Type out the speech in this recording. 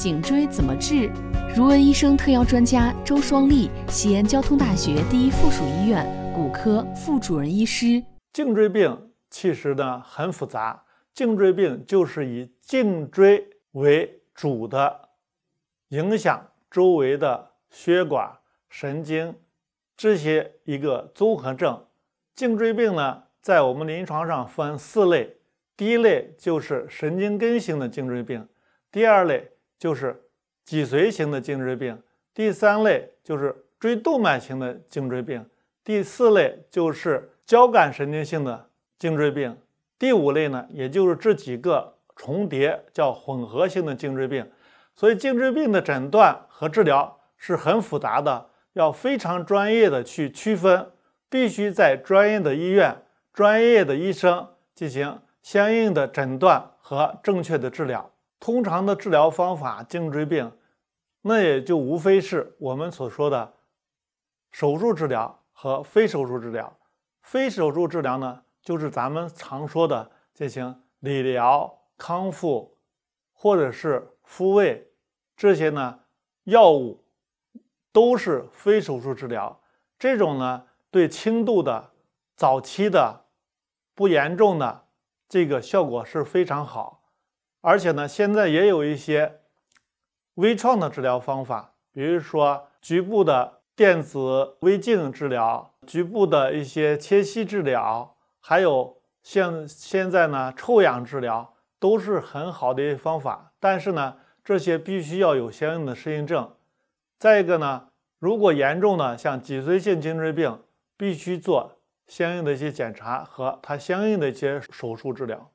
颈椎怎么治？如恩医生特邀专家周双立，西安交通大学第一附属医院骨科副主任医师。颈椎病其实呢很复杂，颈椎病就是以颈椎为主的，影响周围的血管、神经这些一个综合症。颈椎病呢，在我们临床上分四类，第一类就是神经根型的颈椎病，第二类。就是脊髓型的颈椎病，第三类就是椎动脉型的颈椎病，第四类就是交感神经性的颈椎病，第五类呢，也就是这几个重叠叫混合性的颈椎病。所以，颈椎病的诊断和治疗是很复杂的，要非常专业的去区分，必须在专业的医院、专业的医生进行相应的诊断和正确的治疗。通常的治疗方法，颈椎病，那也就无非是我们所说的手术治疗和非手术治疗。非手术治疗呢，就是咱们常说的进行理疗、康复，或者是复位。这些呢，药物都是非手术治疗。这种呢，对轻度的、早期的、不严重的，这个效果是非常好。而且呢，现在也有一些微创的治疗方法，比如说局部的电子微镜治疗、局部的一些切吸治疗，还有像现在呢臭氧治疗都是很好的一些方法。但是呢，这些必须要有相应的适应症。再一个呢，如果严重的像脊髓性颈椎病，必须做相应的一些检查和它相应的一些手术治疗。